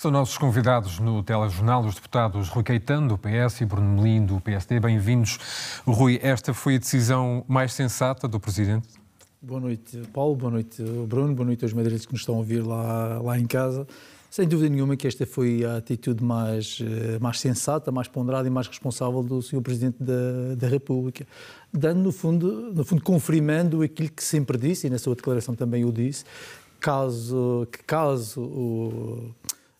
São nossos convidados no telejornal os deputados Rui Caetano, do PS, e Bruno Melim, do PSD. Bem-vindos. Rui, esta foi a decisão mais sensata do Presidente? Boa noite, Paulo. Boa noite, Bruno. Boa noite aos madeirenses que nos estão a ouvir lá, lá em casa. Sem dúvida nenhuma que esta foi a atitude mais, eh, mais sensata, mais ponderada e mais responsável do Sr. Presidente da, da República dando, no fundo, no fundo, confirmando aquilo que sempre disse, e na sua declaração também o disse, caso, que caso o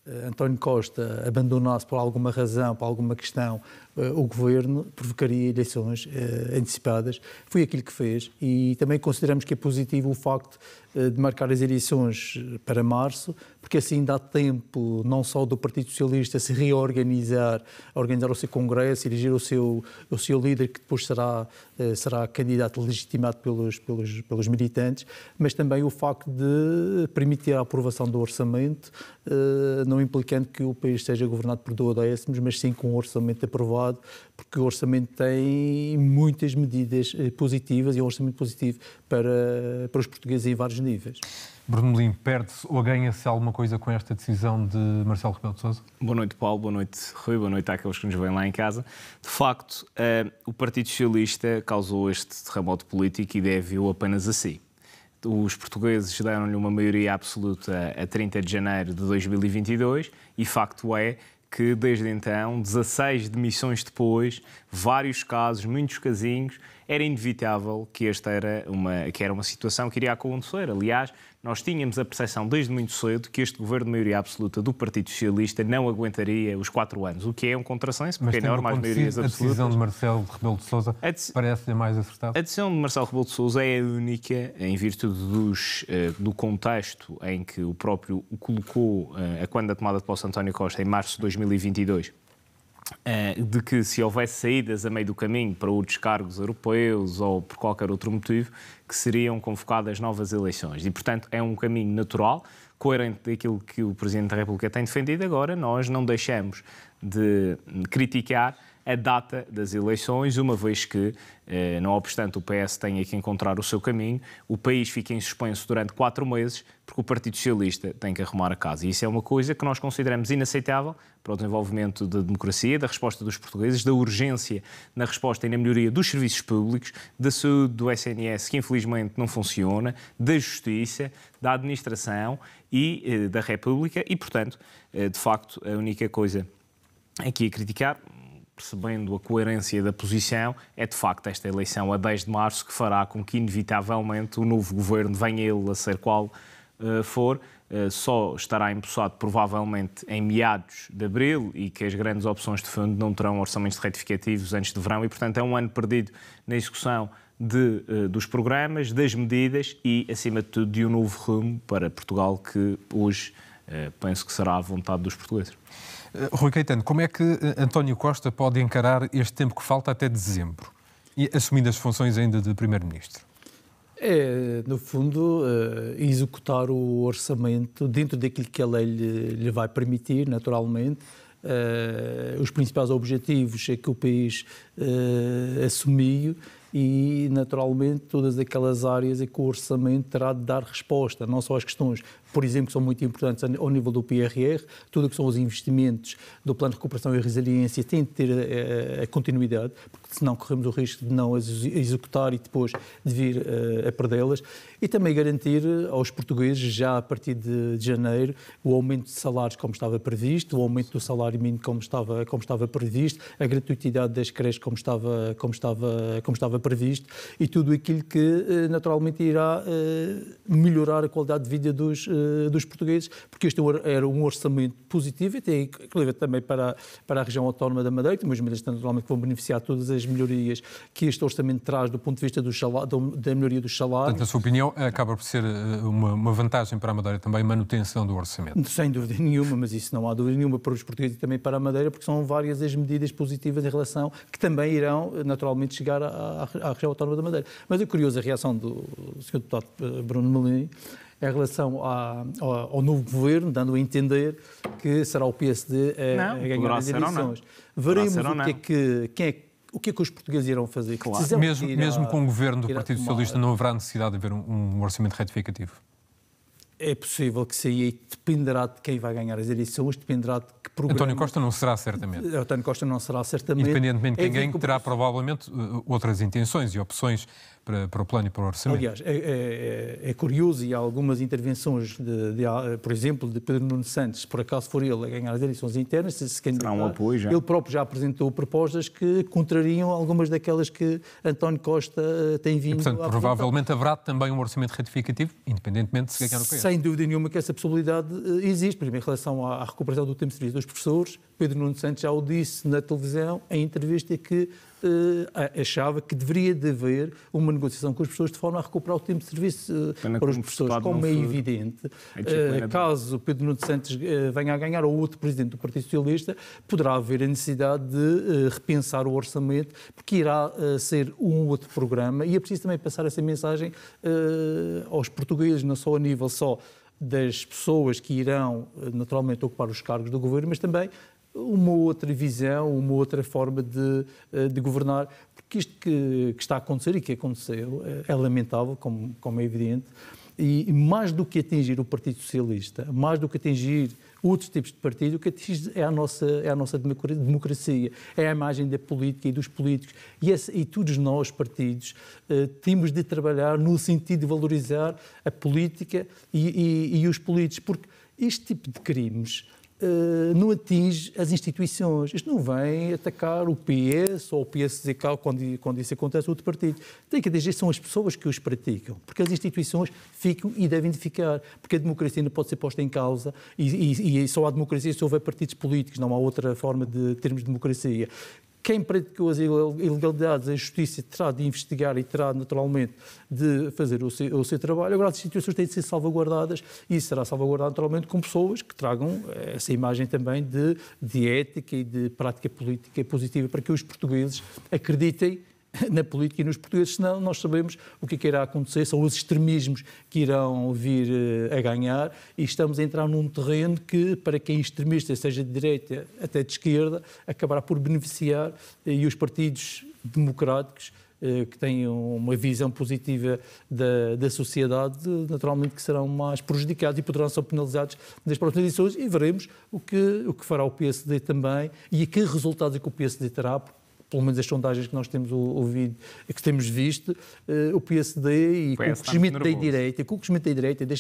eh, António Costa abandonasse por alguma razão, por alguma questão, eh, o governo, provocaria eleições eh, antecipadas. Foi aquilo que fez e também consideramos que é positivo o facto de marcar as eleições para março, porque assim dá tempo não só do Partido Socialista se reorganizar, organizar o seu Congresso, eleger o seu, o seu líder, que depois será, eh, será candidato legitimado pelos, pelos, pelos militantes, mas também o facto de permitir a aprovação do orçamento, eh, não implicando que o país seja governado por duodécimos, mas sim com um orçamento aprovado, porque o orçamento tem muitas medidas eh, positivas e é um orçamento positivo para, para os portugueses em vários níveis. Bruno Melim, perde-se ou ganha-se alguma coisa com esta decisão de Marcelo Rebelo de Sousa? Boa noite, Paulo. Boa noite, Rui. Boa noite àqueles que nos vêm lá em casa. De facto, uh, o Partido Socialista causou este terremoto político e deve-o apenas a si. Os portugueses deram-lhe uma maioria absoluta a 30 de janeiro de 2022 e facto é que desde então, 16 demissões depois, vários casos, muitos casinhos, era inevitável que esta era uma, que era uma situação que iria acontecer. Aliás, nós tínhamos a percepção desde muito cedo que este governo de maioria absoluta do Partido Socialista não aguentaria os quatro anos, o que é um contrassenso, porque Mas é normal as maiorias absolutas. A decisão de Marcelo Rebelo de Souza de... parece-lhe mais acertada? A decisão de Marcelo Rebelo de Souza é a única, em virtude dos, eh, do contexto em que o próprio colocou eh, a quando a tomada de de António Costa, em março de 2022, eh, de que se houvesse saídas a meio do caminho para outros cargos europeus ou por qualquer outro motivo, que seriam convocadas novas eleições. E, portanto, é um caminho natural, coerente daquilo que o Presidente da República tem defendido. Agora, nós não deixamos de criticar a data das eleições, uma vez que, eh, não obstante o PS tenha que encontrar o seu caminho, o país fica em suspenso durante quatro meses, porque o Partido Socialista tem que arrumar a casa. E isso é uma coisa que nós consideramos inaceitável para o desenvolvimento da democracia, da resposta dos portugueses, da urgência na resposta e na melhoria dos serviços públicos, da saúde, do SNS, que infelizmente não funciona, da justiça, da administração e eh, da República. E, portanto, eh, de facto, a única coisa aqui a criticar, percebendo a coerência da posição, é de facto esta eleição a 10 de março que fará com que, inevitavelmente, o novo governo, venha ele a ser qual uh, for, uh, só estará empossado provavelmente em meados de abril e que as grandes opções de fundo não terão orçamentos rectificativos antes de verão e, portanto, é um ano perdido na execução. De, uh, dos programas, das medidas e, acima de tudo, de um novo rumo para Portugal que hoje penso que será a vontade dos portugueses. Eh, Rui Caetano, como é que eh, António Costa pode encarar este tempo que falta até dezembro, e assumindo as funções ainda de Primeiro-Ministro? É, no fundo, uh, executar o orçamento dentro daquilo que a lei lhe, lhe vai permitir, naturalmente. Uh, os principais objetivos é que o país uh, assumiu e, naturalmente, todas aquelas áreas em que o orçamento terá de dar resposta, não só às questões por exemplo, que são muito importantes ao nível do PRR, tudo o que são os investimentos do Plano de Recuperação e Resiliência tem de ter eh, a, continuidade, porque senão corremos o risco de não as executar e depois de vir eh, a perdê-las. E também garantir eh, aos portugueses, já a partir de janeiro, o aumento de salários como estava previsto, o aumento do salário mínimo como estava, como estava previsto, a gratuitidade das creches como estava, como estava, como estava previsto e tudo aquilo que naturalmente irá melhorar a qualidade de vida dos eh, dos portugueses, porque este é era um orçamento positivo e tem equilíbrio também para, para a região autónoma da Madeira, que também os medidas naturalmente vão beneficiar de todas as melhorias que este orçamento traz do ponto de vista do salário, da melhoria dos salários. Portanto, na sua opinião, acaba por ser eh, uma, uma vantagem para a Madeira também a manutenção do orçamento? Sem dúvida nenhuma, mas isso não há dúvida nenhuma para os portugueses e também para a Madeira, porque são várias as medidas positivas em relação, que também irão eh, naturalmente chegar à, à, região autónoma da Madeira. Mas é curiosa a reação do Sr. Deputado Bruno Melini, em relação à, ao, ao, novo governo, dando a entender que será o PSD a, não, a ganhar as eleições. Veremos o que é que, quem é o que é que os portugueses irão fazer? Claro. É mesmo, mesmo a, com o governo do Partido Socialista, não haverá necessidade de haver um, um orçamento retificativo? É possível que saia e dependerá de quem vai ganhar as eleições, dependerá de que programa... António Costa não será, certamente. Eh, António Costa não será, certamente. Independentemente de quem é assim ganhe, terá provavelmente eh, outras intenções e opções para, para o plano e para o orçamento. Aliás, é, é, é, é curioso e há algumas intervenções, de, de, por exemplo, de Pedro Nuno Santos, por acaso for ele a ganhar as eleições internas, se, se candidatar, um apoio, ele próprio já apresentou propostas que contrariam algumas daquelas que António Costa eh, tem vindo e, portanto, a apresentar. provavelmente haverá também um orçamento retificativo, independentemente de se ganhar o PS. Sem dúvida nenhuma que essa possibilidade eh, existe, Primeiro em relação à recuperação do tempo de serviço dos professores, Pedro Nuno Santos já o disse na televisão, em entrevista, que eh, achava que deveria de haver uma negociação com as pessoas de forma a recuperar o tempo de serviço eh, para os professores, como é evidente. É caso Pedro Nuno Santos venha a ganhar ou outro presidente do Partido Socialista, poderá haver a necessidade de repensar o orçamento, porque irá ser um outro programa e é preciso também passar essa mensagem aos portugueses, não só a nível só das pessoas que irão naturalmente ocupar os cargos do governo, mas também uma outra visão, uma outra forma de, eh, de governar. Porque isto que, que, está a acontecer e que aconteceu é, é lamentável, como, como é evidente, e mais do que atingir o Partido Socialista, mais do que atingir outros tipos de partido, o que atinge é a nossa, é a nossa democracia, é a imagem da política e dos políticos. E, e todos nós, partidos, eh, temos de trabalhar no sentido de valorizar a política e, e, e os políticos, porque este tipo de crimes eh, não atinge as instituições. Isto não vem atacar o PS ou o PSDK quando, quando isso acontece outro partido. Tem que atingir são as pessoas que os praticam, porque as instituições ficam e devem ficar, porque a democracia não pode ser posta em causa e, e, e só há democracia se houver partidos políticos, não há outra forma de termos democracia. Quem praticou as ilegalidades, a justiça terá de investigar e terá, naturalmente, de fazer o seu, o seu trabalho. Agora, as instituições têm de ser salvaguardadas e isso será salvaguardado, naturalmente, com pessoas que tragam essa imagem também de, de ética e de prática política positiva para que os portugueses acreditem na política e nos portugueses, senão nós sabemos o que, é que irá acontecer, são os extremismos que irão vir eh, a ganhar e estamos a entrar num terreno que, para quem é extremista, seja de direita até de esquerda, acabará por beneficiar eh, e os partidos democráticos eh, que têm uma visão positiva da, da sociedade, naturalmente que serão mais prejudicados e poderão ser penalizados nas próximas eleições e veremos o que, o que fará o PSD também e que resultados é que o PSD terá, porque pelo menos as sondagens que nós temos ouvido, eh, que temos visto, eh, o PSD e o crescimento tá da direita, com o crescimento da direita, da,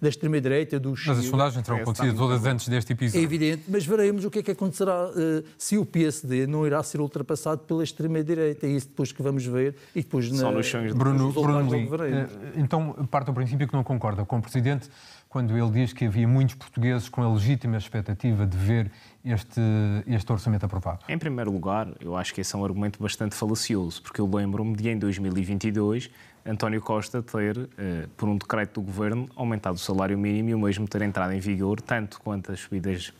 da extrema-direita, dos. Mas as sondagens terão tá acontecido todas antes deste episódio. É evidente, mas veremos o que é que acontecerá eh, se o PSD não irá ser ultrapassado pela extrema-direita. É isso depois que vamos ver e depois Só na. Só nos sonhos Bruno, Bruno Lee, Então, parte do princípio que não concorda com o Presidente quando ele diz que havia muitos portugueses com a legítima expectativa de ver este, este orçamento aprovado? Em primeiro lugar, eu acho que esse é um argumento bastante falacioso, porque eu lembro-me de, em 2022, António Costa ter, eh, por um decreto do governo, aumentado o salário mínimo e o mesmo ter entrado em vigor, tanto quanto as subidas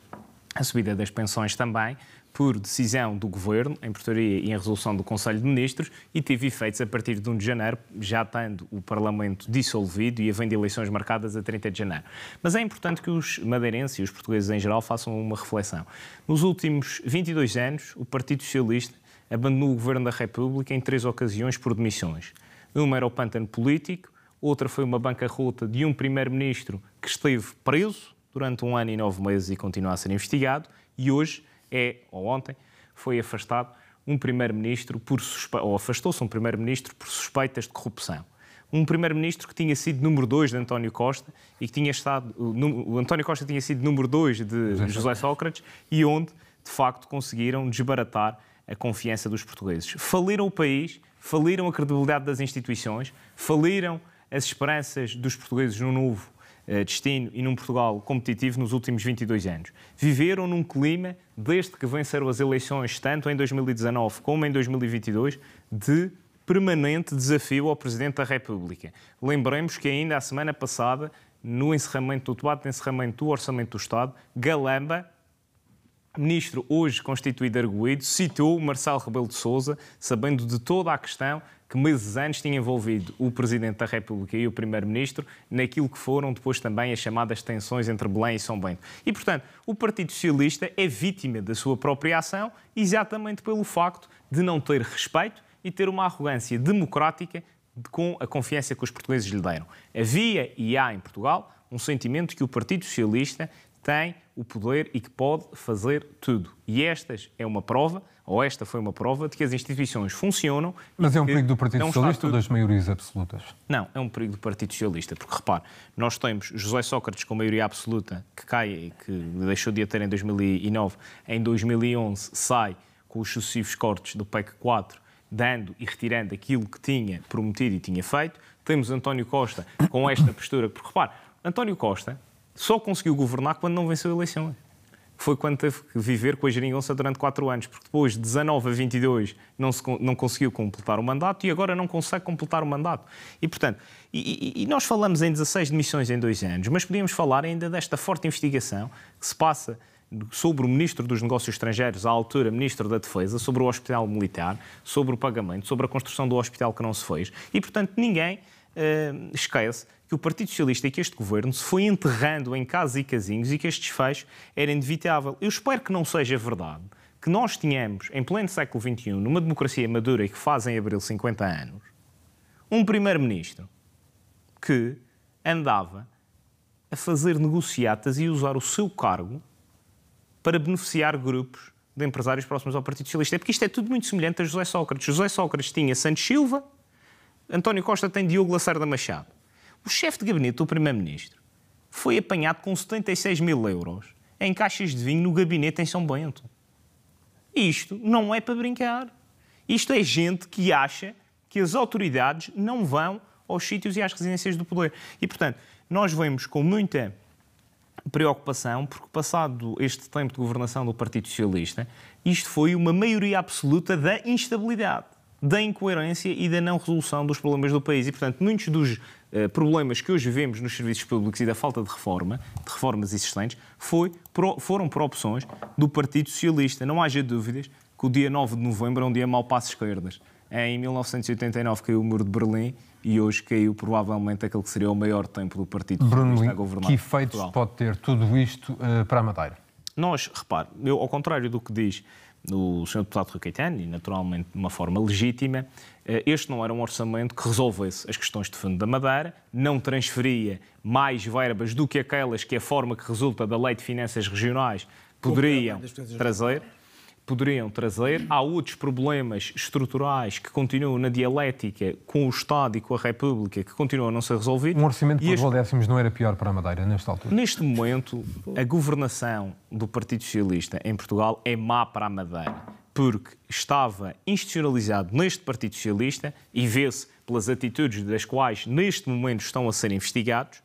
a subida das pensões também, por decisão do Governo, em portaria e em resolução do Conselho de Ministros, e teve efeitos a partir de 1 de janeiro, já tendo o Parlamento dissolvido e havendo eleições marcadas a 30 de janeiro. Mas é importante que os madeirenses e os portugueses em geral façam uma reflexão. Nos últimos 22 anos, o Partido Socialista abandonou o Governo da República em três ocasiões por demissões. Uma era o pântano político, outra foi uma bancarrota de um Primeiro-Ministro que esteve preso durante um ano e nove meses e continua a ser investigado. E hoje é, ou ontem, foi afastado um primeiro-ministro por suspe... ou afastou-se um primeiro-ministro por suspeitas de corrupção. Um primeiro-ministro que tinha sido número dois de António Costa e que tinha estado. O António Costa tinha sido número dois de José Sócrates e onde, de facto, conseguiram desbaratar a confiança dos portugueses. Faliram o país, faliram a credibilidade das instituições, faliram as esperanças dos portugueses no novo eh, destino e num Portugal competitivo nos últimos 22 anos. Viveram num clima, desde que venceram as eleições, tanto em 2019 como em 2022, de permanente desafio ao Presidente da República. Lembremos que ainda a semana passada, no encerramento do debate de encerramento do Orçamento do Estado, Galamba ministro hoje constituído arguído citou Marcelo Rebelo de Souza, sabendo de toda a questão que meses antes tinha envolvido o Presidente da República e o Primeiro-Ministro naquilo que foram depois também as chamadas tensões entre Belém e São Bento. E, portanto, o Partido Socialista é vítima da sua própria ação exatamente pelo facto de não ter respeito e ter uma arrogância democrática com a confiança que os portugueses lhe deram. Havia e há em Portugal um sentimento que o Partido Socialista tem o poder e que pode fazer tudo. E estas é uma prova, ou esta foi uma prova, de que as instituições funcionam. Mas é um perigo do Partido Socialista ou das maiorias absolutas? Não, é um perigo do Partido Socialista, porque repare, nós temos José Sócrates com maioria absoluta, que cai, que deixou de a ter em 2009, em 2011 sai com os sucessivos cortes do PEC 4, dando e retirando aquilo que tinha prometido e tinha feito. Temos António Costa com esta postura, porque repare, António Costa só conseguiu governar quando não venceu eleições. Foi quando teve que viver com a geringonça durante quatro anos, porque depois, de 19 a 22, não, se, não conseguiu completar o mandato e agora não consegue completar o mandato. E, portanto, e, e nós falamos em 16 demissões em dois anos, mas podíamos falar ainda desta forte investigação que se passa sobre o Ministro dos Negócios Estrangeiros, à altura Ministro da Defesa, sobre o Hospital Militar, sobre o pagamento, sobre a construção do hospital que não se fez. E, portanto, ninguém uh, esquece que o Partido Socialista e que este governo se foi enterrando em casas e casinhos e que este desfecho era inevitável. Eu espero que não seja verdade que nós tínhamos em pleno século XXI, numa democracia madura e que faz em abril 50 anos, um primeiro-ministro que andava a fazer negociatas e usar o seu cargo para beneficiar grupos de empresários próximos ao Partido Socialista. É porque isto é tudo muito semelhante a José Sócrates. José Sócrates tinha Santos Silva, António Costa tem Diogo Lacerda Machado. O chefe de gabinete do Primeiro-Ministro foi apanhado com 76 mil euros em caixas de vinho no gabinete em São Bento. Isto não é para brincar. Isto é gente que acha que as autoridades não vão aos sítios e às residências do poder. E, portanto, nós vemos com muita preocupação, porque passado este tempo de governação do Partido Socialista, isto foi uma maioria absoluta da instabilidade da incoerência e da não resolução dos problemas do país. E, portanto, muitos dos eh, problemas que hoje vivemos nos serviços públicos e da falta de reforma, de reformas existentes, foi, foram por opções do Partido Socialista. Não haja dúvidas que o dia 9 de novembro é um dia mau para as esquerdas. É em 1989 caiu o muro de Berlim e hoje caiu provavelmente aquele que seria o maior tempo do Partido Bruno Socialista a governar. Que efeitos Portugal. pode ter tudo isto uh, para a Madeira? Nós, repare, eu, ao contrário do que diz do Sr. Deputado Rui Caetano, e naturalmente de uma forma legítima, eh, este não era um orçamento que resolvesse as questões de fundo da Madeira, não transferia mais verbas do que aquelas que a forma que resulta da Lei de Finanças Regionais poderiam trazer poderiam trazer. Há outros problemas estruturais que continuam na dialética com o Estado e com a República que continuam a não ser resolvidos. Um orçamento por este... décimos não era pior para a Madeira nesta altura? Neste momento, a governação do Partido Socialista em Portugal é má para a Madeira porque estava institucionalizado neste Partido Socialista e vê-se pelas atitudes das quais neste momento estão a ser investigados,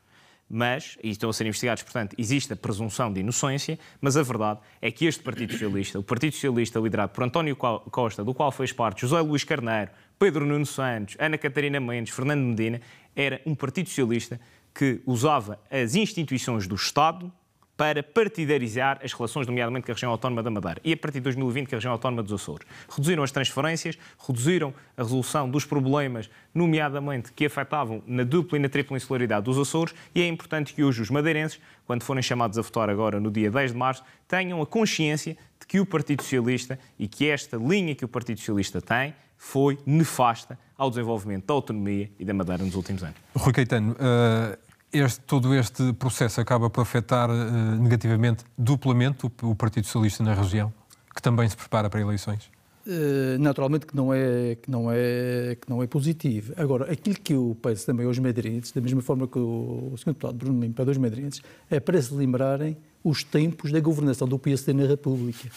mas, e estão a ser investigados, portanto, existe a presunção de inocência, mas a verdade é que este Partido Socialista, o Partido Socialista liderado por António Costa, do qual fez parte José Luís Carneiro, Pedro Nuno Santos, Ana Catarina Mendes, Fernando Medina, era um Partido Socialista que usava as instituições do Estado para partidarizar as relações, nomeadamente com a região autónoma da Madeira e a partir de 2020 com a região autónoma dos Açores. Reduziram as transferências, reduziram a resolução dos problemas, nomeadamente que afetavam na dupla e na tripla insularidade dos Açores, e é importante que hoje os madeirenses, quando forem chamados a votar agora no dia 10 de março, tenham a consciência de que o Partido Socialista e que esta linha que o Partido Socialista tem foi nefasta ao desenvolvimento da autonomia e da Madeira nos últimos anos. Rui Caetano, uh este, todo este processo acaba por afetar uh, negativamente, duplamente, o, o, Partido Socialista na região, que também se prepara para eleições? Eh, naturalmente que não, é, que, não é, que não é positivo. Agora, aquilo que eu peço também aos madrinhos, da mesma forma que o, o Sr. Deputado Bruno Lima para aos madrinhos, é para se lembrarem os tempos da governação do PSD na República.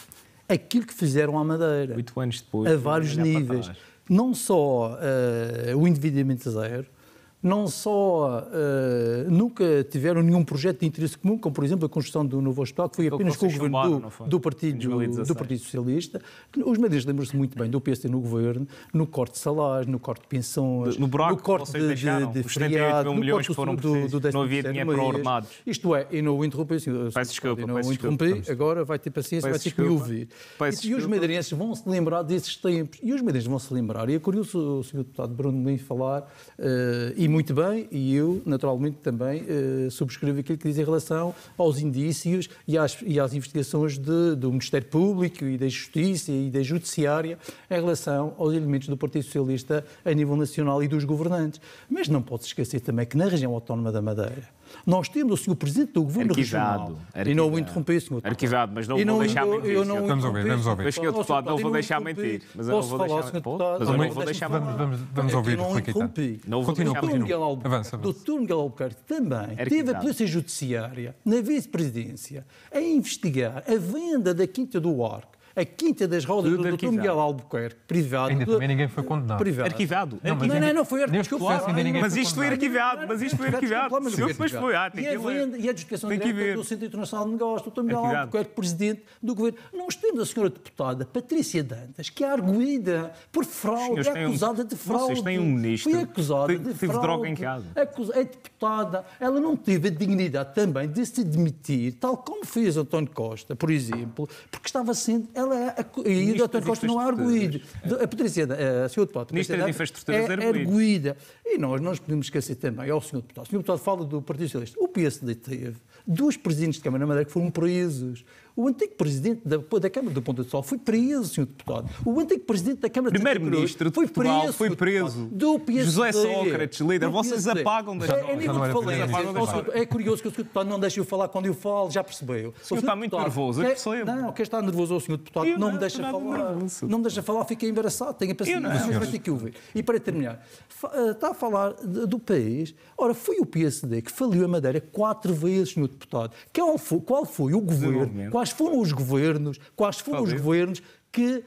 Aquilo que fizeram à Madeira. Oito anos depois. A vários níveis. Não só uh, o endividamento zero, não só uh, nunca tiveram nenhum projeto de interesse comum, como por exemplo a construção do novo hospital, que foi apenas com o governo do, do, partido, do Partido Socialista. Os madeirenses lembram-se muito bem do PSD no governo, no corte de salários, no corte de pensões, no, no corte de, deixaram, de, de feriado, no corte foram do, do, do não havia dinheiro para ordenados. Isto é, e não o interrompi, peço desculpa, não peço interrompi, desculpa, agora vai ter paciência, vai ter que me ouvir. E, e os madeirenses vão se lembrar desses tempos, e os madeirenses vão se lembrar, e é curioso o senhor deputado Bruno Lins falar, uh, e muito bem, e eu, naturalmente, também uh, subscrevo aquilo que diz em relação aos indícios e às, e às investigações de, do Ministério Público e da Justiça e da Judiciária em relação aos elementos do Partido Socialista a nível nacional e dos governantes. Mas não pode-se esquecer também que na região autónoma da Madeira, nós temos assim, o senhor Presidente do Governo arquivado, Regional. Arquivado. E não o interrompeu, senhor. Arquivado, mas não, e não vou deixar mentir. Eu, eu não vamos ouvir, vamos ouvir. Mas, senhor deputado, não vou deixar mentir. Mas eu não vou deixar mentir. Vamos, eu não vou deixar mentir. Vamos ouvir, Rui Caetano. Não vou deixar mentir. O doutor Miguel Albuquerque também teve a Polícia Judiciária, na vice-presidência, a investigar a venda da Quinta do Orc a quinta das rodas do Dr. Miguel Albuquerque, privado. Ainda também ninguém foi condenado. Privado. Arquivado. Não, não, não, não, foi arquivado. Mas isto foi arquivado. Mas isto foi arquivado. Mas foi. Ah, E a educação do Centro Internacional de Negócios, Dr. Miguel Albuquerque, presidente do governo. Não estendo a senhora deputada Patrícia Dantas, que é arguída por fraude, é acusada de fraude. Vocês têm um ministro. Foi acusada de fraude. droga em casa. É deputada. Ela não teve a dignidade também de se demitir, tal como fez António Costa, por exemplo, porque estava sendo ela, é a, e o Dr. Costa não é arguído. A Patrícia, eh, a senhora deputada, Ministra de Infraestruturas é, é arguída. E nós não nos podemos esquecer também, ao é senhor deputado. O senhor deputado fala do Partido Socialista. O PSD teve dois presidentes de Câmara na Madeira que foram presos, o antigo presidente da, da Câmara do Ponta do Sol foi preso, senhor deputado. O antigo presidente da Câmara Primeiro-ministro foi preso, foi preso. Ah, do PSD. José Sócrates, líder, vocês apagam é, das É, nível de falência. É curioso que o senhor deputado não deixe eu falar quando eu falo, já percebeu. O senhor está muito nervoso, eu percebo. Não, quem está nervoso é o senhor deputado, não me deixa falar. Não me deixa falar, fica embaraçado, tenha paciência, mas vai ter que E para terminar, eh, está a falar do país. Ora, foi o PSD que faliu a Madeira quatro vezes, senhor deputado. Qual foi, qual foi o governo, quais quais foram os governos, quais foram os governos que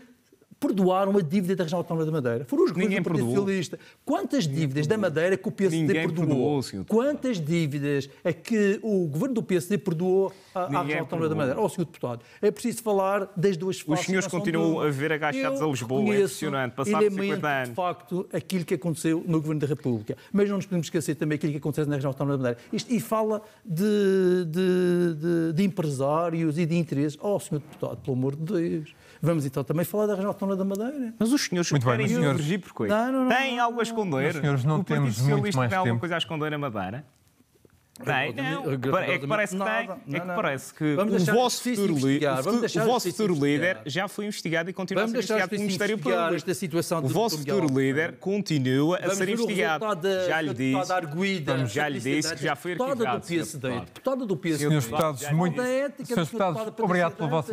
perdoaram a dívida da região autónoma da Madeira? Foram os governos Ninguém do Partido perdoou. Socialista. Quantas Ninguém dívidas perdoou. da Madeira que o PSD Ninguém perdoou? perdoou senhor. Quantas dívidas é que o governo do PSD perdoou à, à região autónoma perdoou. da Madeira? Ó, oh, senhor deputado, é preciso falar das duas faces. Os senhores continuam do... a ver agachados a Lisboa, é impressionante, passados 50 anos. de facto, aquilo que aconteceu no governo da República. Mas não nos podemos esquecer também aquilo que acontece na região autónoma da Madeira. Isto, e fala de, de, de, de empresários e de interesses. Ó, oh, senhor deputado, pelo amor de Deus. Vamos então também falar da região autónoma zona da Madeira. Mas os senhores muito querem bem, senhores... divergir por coisa. Não, não, não, tem algo a esconder. Os senhores não o Partido temos muito mais tem alguma coisa a esconder na Madeira? Bem, É que parece que tem. É o vosso futuro, o líder já foi investigado e continua Vamos a ser investigado pelo Ministério Público. Esta situação o vosso futuro líder continua a ser investigado. Já lhe disse. Já lhe disse que já foi arquivado. Deputada do PSD. Deputada do PSD. Senhores deputados, muito. Senhores deputados, obrigado pelo vosso